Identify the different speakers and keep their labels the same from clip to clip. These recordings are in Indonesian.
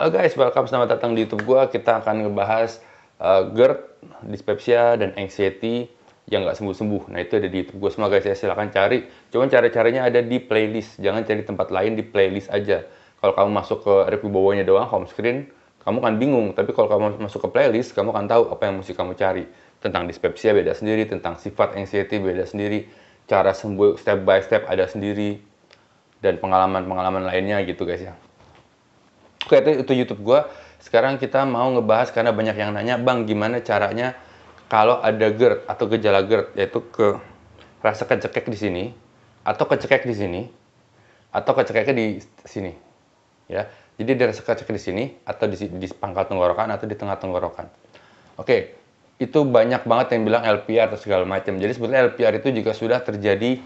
Speaker 1: Oh guys, welcome selamat datang di YouTube gua. Kita akan ngebahas uh, GERD, dispepsia, dan anxiety yang nggak sembuh-sembuh. Nah, itu ada di YouTube gua semua guys ya. Silahkan cari. Cuman cara-caranya ada di playlist. Jangan cari tempat lain di playlist aja. Kalau kamu masuk ke review bawahnya doang home screen, kamu kan bingung. Tapi kalau kamu masuk ke playlist, kamu akan tahu apa yang mesti kamu cari. Tentang dispepsia beda sendiri, tentang sifat anxiety beda sendiri, cara sembuh step by step ada sendiri dan pengalaman-pengalaman lainnya gitu guys ya. Oke, itu, itu YouTube gue. Sekarang kita mau ngebahas karena banyak yang nanya, Bang, gimana caranya kalau ada GERD atau gejala GERD, yaitu ke rasa kecekek di sini, atau kecekek di sini, atau kecekeknya di sini. Ya, jadi ada rasa kecekek di sini, atau di, di pangkal tenggorokan, atau di tengah tenggorokan. Oke, itu banyak banget yang bilang LPR atau segala macam. Jadi sebetulnya LPR itu juga sudah terjadi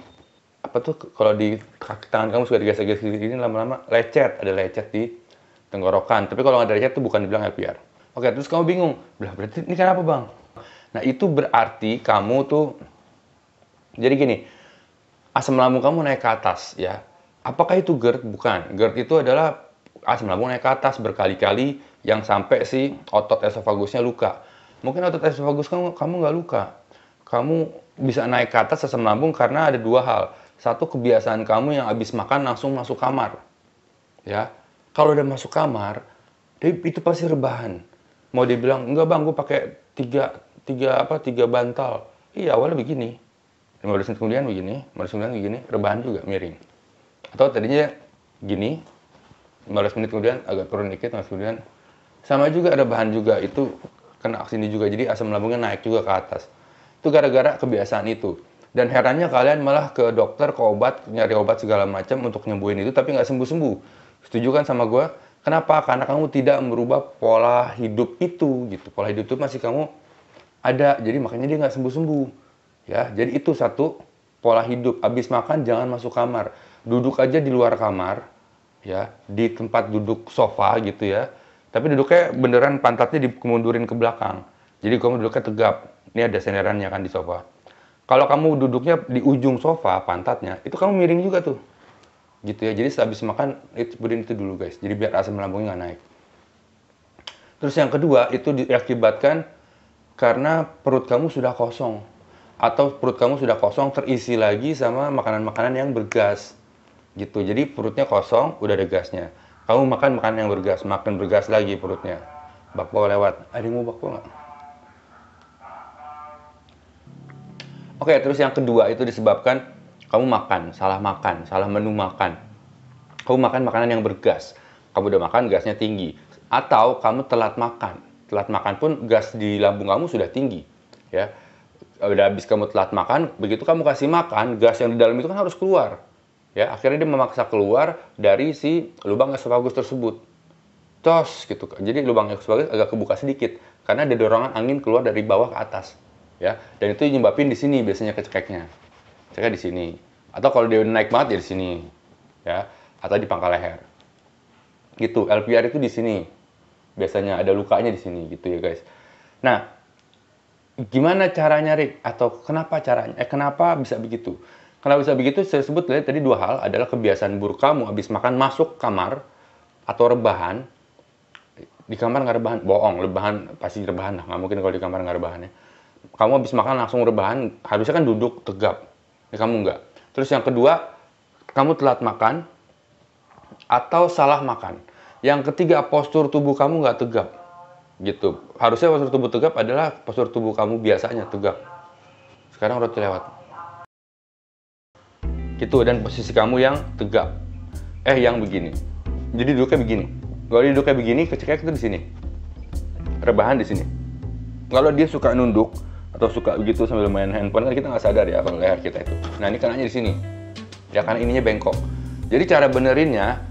Speaker 1: apa tuh kalau di kaki tangan kamu sudah digesek-gesek ini lama-lama lecet ada lecet di tenggorokan. Tapi kalau nggak derajat itu bukan dibilang LPR. Oke, terus kamu bingung, belah berarti ini kenapa bang? Nah itu berarti kamu tuh, jadi gini, asam lambung kamu naik ke atas ya. Apakah itu GERD? Bukan. GERD itu adalah asam lambung naik ke atas berkali-kali yang sampai si otot esofagusnya luka. Mungkin otot esofagus kamu kamu nggak luka. Kamu bisa naik ke atas asam lambung karena ada dua hal. Satu kebiasaan kamu yang habis makan langsung masuk kamar. Ya, kalau udah masuk kamar itu pasti rebahan mau dibilang enggak bang gue pakai tiga tiga apa tiga bantal iya awalnya begini 15 menit kemudian begini 15 menit begini rebahan juga miring atau tadinya gini 15 menit kemudian agak turun dikit 15 kemudian sama juga ada bahan juga itu kena ini juga jadi asam lambungnya naik juga ke atas itu gara-gara kebiasaan itu dan herannya kalian malah ke dokter ke obat nyari obat segala macam untuk nyembuhin itu tapi nggak sembuh-sembuh Setuju kan sama gue? Kenapa? Karena kamu tidak merubah pola hidup itu gitu. Pola hidup itu masih kamu ada. Jadi makanya dia nggak sembuh-sembuh. Ya, jadi itu satu pola hidup. Abis makan jangan masuk kamar. Duduk aja di luar kamar ya, di tempat duduk sofa gitu ya. Tapi duduknya beneran pantatnya dikemundurin ke belakang. Jadi kamu duduknya tegap. Ini ada senderannya kan di sofa. Kalau kamu duduknya di ujung sofa pantatnya, itu kamu miring juga tuh gitu ya jadi sehabis makan itu berhenti itu dulu guys jadi biar asam lambungnya nggak naik terus yang kedua itu diakibatkan karena perut kamu sudah kosong atau perut kamu sudah kosong terisi lagi sama makanan-makanan yang bergas gitu jadi perutnya kosong udah ada gasnya kamu makan makanan yang bergas makan bergas lagi perutnya bakpao lewat ada yang mau bakpao nggak oke terus yang kedua itu disebabkan kamu makan, salah makan, salah menu makan. Kamu makan makanan yang bergas. Kamu udah makan, gasnya tinggi. Atau kamu telat makan. Telat makan pun gas di lambung kamu sudah tinggi. Ya, udah habis kamu telat makan, begitu kamu kasih makan, gas yang di dalam itu kan harus keluar. Ya, akhirnya dia memaksa keluar dari si lubang esofagus tersebut tos gitu kan. jadi lubang esofagus agak kebuka sedikit karena ada dorongan angin keluar dari bawah ke atas ya dan itu nyebabin di sini biasanya kecekeknya saya di sini. Atau kalau dia naik banget ya di sini, ya atau di pangkal leher. Gitu, LPR itu di sini. Biasanya ada lukanya di sini gitu ya guys. Nah, gimana caranya Rick atau kenapa caranya? Eh kenapa bisa begitu? Kenapa bisa begitu? Saya sebut tadi dua hal adalah kebiasaan buruk kamu habis makan masuk kamar atau rebahan di kamar nggak rebahan bohong rebahan pasti rebahan lah nggak mungkin kalau di kamar nggak rebahan ya kamu habis makan langsung rebahan harusnya kan duduk tegap ya kamu enggak. Terus yang kedua, kamu telat makan atau salah makan. Yang ketiga, postur tubuh kamu enggak tegap. Gitu. Harusnya postur tubuh tegap adalah postur tubuh kamu biasanya tegap. Sekarang udah lewat. Gitu, dan posisi kamu yang tegap. Eh, yang begini. Jadi duduknya begini. Kalau duduknya begini, kecil itu di sini. Rebahan di sini. Kalau dia suka nunduk, atau suka begitu sambil main handphone kan kita nggak sadar ya kalau leher kita itu nah ini kenanya di sini ya karena ininya bengkok jadi cara benerinnya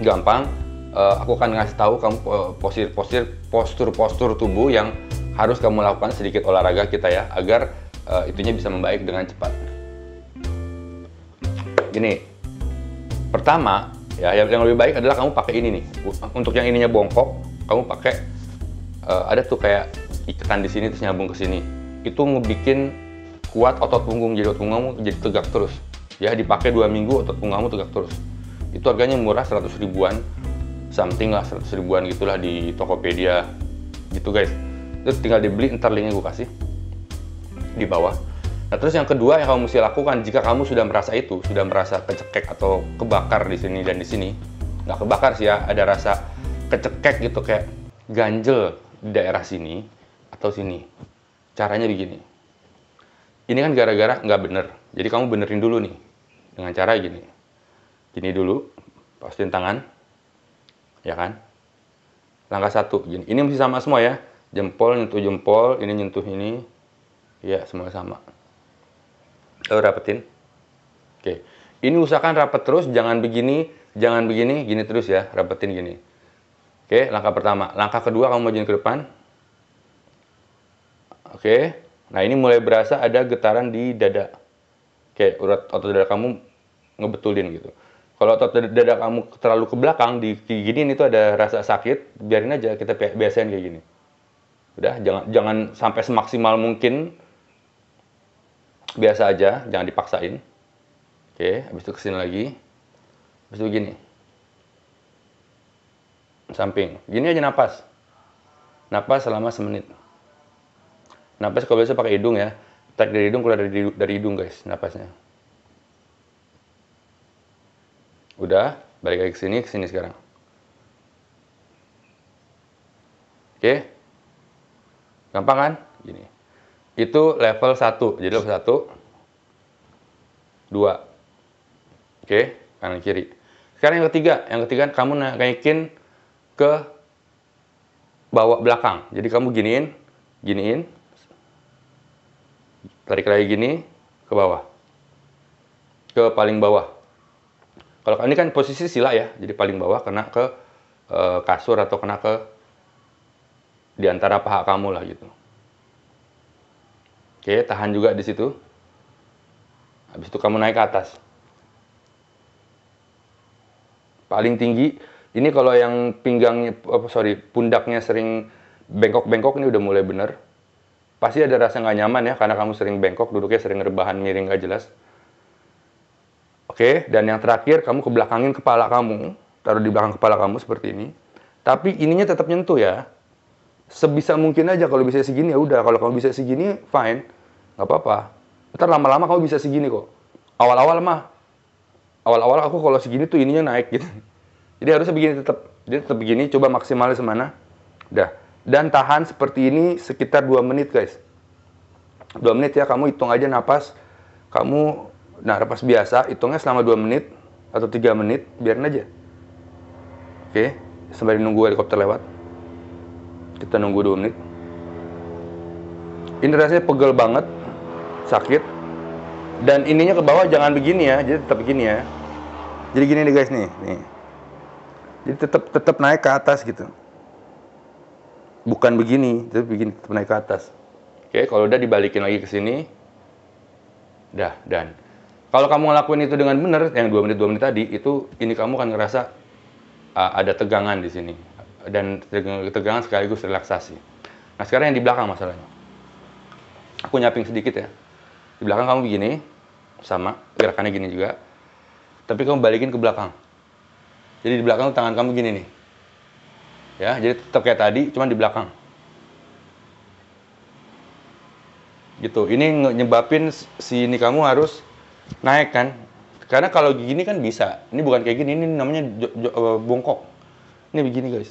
Speaker 1: gampang uh, aku akan ngasih tahu kamu posir-posir eh, postur-postur tubuh yang harus kamu lakukan sedikit olahraga kita ya agar uh, itunya bisa membaik dengan cepat gini pertama ya yang lebih baik adalah kamu pakai ini nih untuk yang ininya bongkok kamu pakai uh, ada tuh kayak ikatan di sini terus nyambung ke sini itu ngebikin kuat otot punggung jadi otot punggung kamu jadi tegak terus ya dipakai dua minggu otot punggung kamu tegak terus itu harganya murah 100 ribuan something lah 100 ribuan gitulah di Tokopedia gitu guys itu tinggal dibeli ntar linknya gue kasih di bawah nah terus yang kedua yang kamu mesti lakukan jika kamu sudah merasa itu sudah merasa kecekek atau kebakar di sini dan di sini nggak kebakar sih ya ada rasa kecekek gitu kayak ganjel di daerah sini atau sini. Caranya begini. Ini kan gara-gara nggak bener. Jadi kamu benerin dulu nih. Dengan cara gini. Gini dulu. Pastiin tangan. Ya kan? Langkah satu. Gini. Ini mesti sama semua ya. Jempol nyentuh jempol. Ini nyentuh ini. Ya, semua sama. Lalu rapetin. Oke. Ini usahakan rapet terus. Jangan begini. Jangan begini. Gini terus ya. Rapetin gini. Oke, langkah pertama. Langkah kedua kamu majuin ke depan Oke. Okay? Nah, ini mulai berasa ada getaran di dada. Kayak urat otot dada kamu ngebetulin gitu. Kalau otot dada kamu terlalu ke belakang, di gini itu ada rasa sakit, biarin aja kita biasain kayak gini. Udah, jangan jangan sampai semaksimal mungkin. Biasa aja, jangan dipaksain. Oke, okay, habis itu kesini lagi. Habis itu gini. Samping. Gini aja napas. Napas selama semenit. Napas kalau biasa pakai hidung ya. Tarik dari hidung, keluar dari, dari hidung guys, napasnya. Udah, balik lagi ke sini, ke sini sekarang. Oke. Gampang kan? Gini. Itu level 1. Jadi level 1 2. Oke, kanan kiri. Sekarang yang ketiga, yang ketiga kamu naikin ke bawah belakang. Jadi kamu giniin, giniin, tarik lagi gini ke bawah ke paling bawah kalau ini kan posisi sila ya jadi paling bawah kena ke e, kasur atau kena ke di antara paha kamu lah gitu oke tahan juga di situ habis itu kamu naik ke atas paling tinggi ini kalau yang pinggangnya oh, sorry pundaknya sering bengkok-bengkok ini udah mulai bener Pasti ada rasa nggak nyaman ya, karena kamu sering bengkok, duduknya sering rebahan miring nggak jelas. Oke, dan yang terakhir, kamu kebelakangin kepala kamu. Taruh di belakang kepala kamu seperti ini. Tapi ininya tetap nyentuh ya. Sebisa mungkin aja, kalau bisa segini ya udah. Kalau kamu bisa segini, fine. Nggak apa-apa. Ntar lama-lama kamu bisa segini kok. Awal-awal mah. Awal-awal aku kalau segini tuh ininya naik gitu. Jadi harusnya begini tetap. Jadi tetap begini, coba maksimalis mana. udah dan tahan seperti ini sekitar 2 menit guys. 2 menit ya, kamu hitung aja nafas, Kamu, nah napas biasa, hitungnya selama 2 menit atau 3 menit, biarin aja. Oke, sembari nunggu helikopter lewat. Kita nunggu 2 menit. Ini rasanya pegel banget, sakit. Dan ininya ke bawah jangan begini ya, jadi tetap begini ya. Jadi gini nih guys nih, nih. Jadi tetap tetap naik ke atas gitu bukan begini, tapi begini, tetap naik ke atas. Oke, kalau udah dibalikin lagi ke sini, dah, dan. Kalau kamu ngelakuin itu dengan benar, yang dua menit, dua menit tadi, itu ini kamu akan ngerasa uh, ada tegangan di sini. Dan tegangan sekaligus relaksasi. Nah, sekarang yang di belakang masalahnya. Aku nyaping sedikit ya. Di belakang kamu begini, sama, gerakannya gini juga. Tapi kamu balikin ke belakang. Jadi di belakang tangan kamu gini nih. Ya, jadi tetap kayak tadi, cuman di belakang. Gitu. Ini nyebabin sini kamu harus naik kan. Karena kalau gini kan bisa. Ini bukan kayak gini, ini namanya eh, bongkok. Ini begini, guys.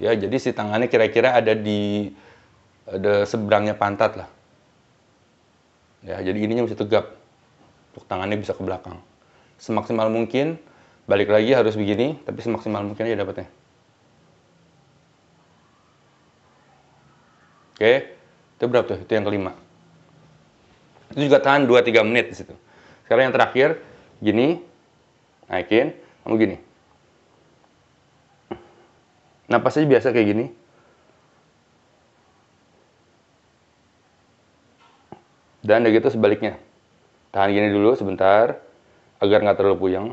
Speaker 1: Ya, jadi si tangannya kira-kira ada di ada seberangnya pantat lah. Ya, jadi ininya mesti tegap. Untuk tangannya bisa ke belakang. Semaksimal mungkin balik lagi harus begini, tapi semaksimal mungkin aja dapatnya. Oke. Itu berapa tuh? Itu yang kelima. Itu juga tahan 2-3 menit di situ. Sekarang yang terakhir, gini, naikin, kamu gini. Napasnya biasa kayak gini. Dan udah gitu sebaliknya. Tahan gini dulu sebentar, agar nggak terlalu puyeng.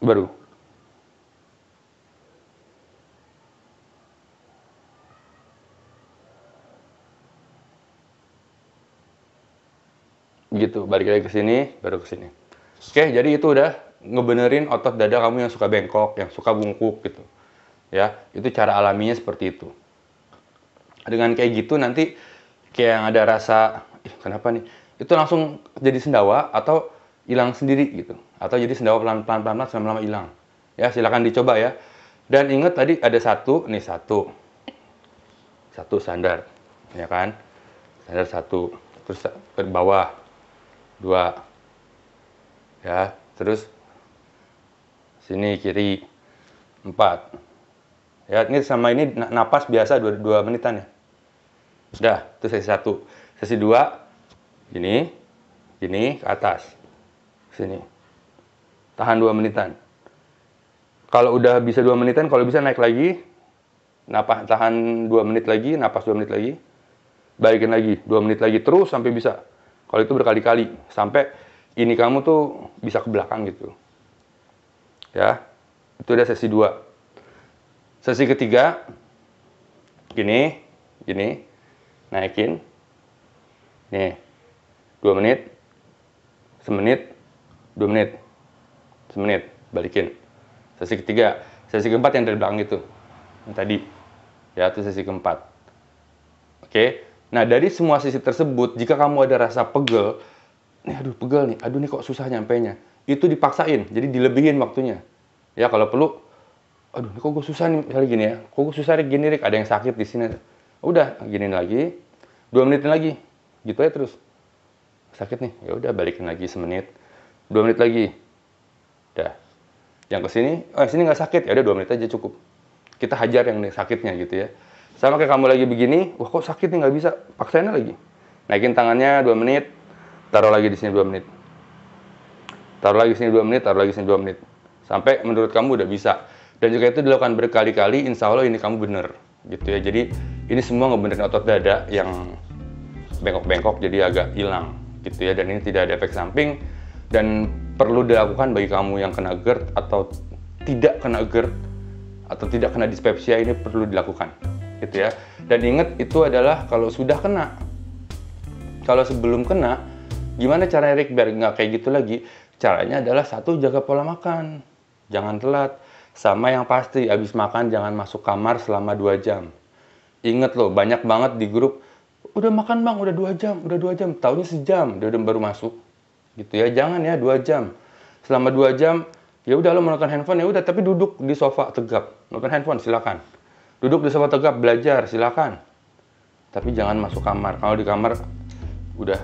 Speaker 1: Baru gitu balik lagi ke sini baru ke sini oke jadi itu udah ngebenerin otot dada kamu yang suka bengkok yang suka bungkuk gitu ya itu cara alaminya seperti itu dengan kayak gitu nanti kayak yang ada rasa Ih, kenapa nih itu langsung jadi sendawa atau hilang sendiri gitu atau jadi sendawa pelan pelan pelan pelan lama hilang ya silahkan dicoba ya dan ingat tadi ada satu nih satu satu standar ya kan standar satu terus ke bawah dua ya terus sini kiri empat ya ini sama ini napas biasa dua, dua menitan ya udah itu sesi satu sesi dua ini ini ke atas sini tahan dua menitan kalau udah bisa dua menitan kalau bisa naik lagi napas tahan dua menit lagi napas dua menit lagi balikin lagi dua menit lagi terus sampai bisa kalau itu berkali-kali sampai ini kamu tuh bisa ke belakang gitu. Ya. Itu udah sesi 2. Sesi ketiga gini, gini. Naikin. Nih. 2 menit. Semenit. 2 menit. Semenit, balikin. Sesi ketiga, sesi keempat yang dari belakang itu. Yang tadi. Ya, itu sesi keempat. Oke. Okay? Nah, dari semua sisi tersebut, jika kamu ada rasa pegel, nih aduh pegel nih, aduh nih kok susah nyampainya. Itu dipaksain, jadi dilebihin waktunya. Ya kalau perlu, aduh nih kok gue susah nih, misalnya gini ya, kok gue susah nih gini, Rik, ada yang sakit di sini. Udah, gini lagi, dua menit lagi, gitu aja terus. Sakit nih, ya udah balikin lagi semenit, dua menit lagi, dah. Yang ke sini, oh sini nggak sakit, ya udah dua menit aja cukup. Kita hajar yang sakitnya gitu ya. Sama kayak kamu lagi begini, wah kok sakit nih nggak bisa, paksain lagi. Naikin tangannya 2 menit, taruh lagi di sini 2 menit. Taruh lagi di sini 2 menit, taruh lagi di sini 2 menit. Sampai menurut kamu udah bisa. Dan juga itu dilakukan berkali-kali, insya Allah ini kamu bener. Gitu ya, jadi ini semua ngebenerin otot dada yang bengkok-bengkok jadi agak hilang gitu ya. Dan ini tidak ada efek samping dan perlu dilakukan bagi kamu yang kena GERD atau tidak kena GERD atau tidak kena dispepsia ini perlu dilakukan gitu ya. Dan ingat itu adalah kalau sudah kena. Kalau sebelum kena, gimana cara Erik biar nggak kayak gitu lagi? Caranya adalah satu jaga pola makan, jangan telat. Sama yang pasti, abis makan jangan masuk kamar selama dua jam. Ingat loh, banyak banget di grup, udah makan bang, udah dua jam, udah dua jam. tahunya sejam, dia udah baru masuk. Gitu ya, jangan ya dua jam. Selama dua jam, ya udah lo menonton handphone ya udah tapi duduk di sofa tegap nonton handphone silakan duduk di tempat tegap belajar silakan tapi jangan masuk kamar kalau di kamar udah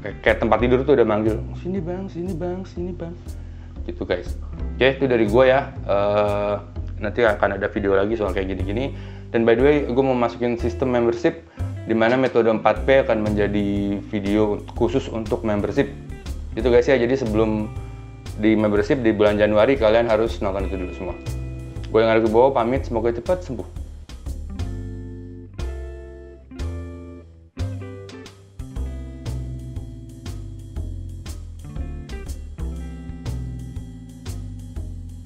Speaker 1: kayak, kayak tempat tidur tuh udah manggil sini bang sini bang sini bang gitu guys oke itu dari gue ya uh, nanti akan ada video lagi soal kayak gini-gini dan by the way gue mau masukin sistem membership di mana metode 4P akan menjadi video khusus untuk membership itu guys ya jadi sebelum di membership di bulan Januari kalian harus nonton itu dulu semua gue yang ada ke bawah pamit semoga cepat sembuh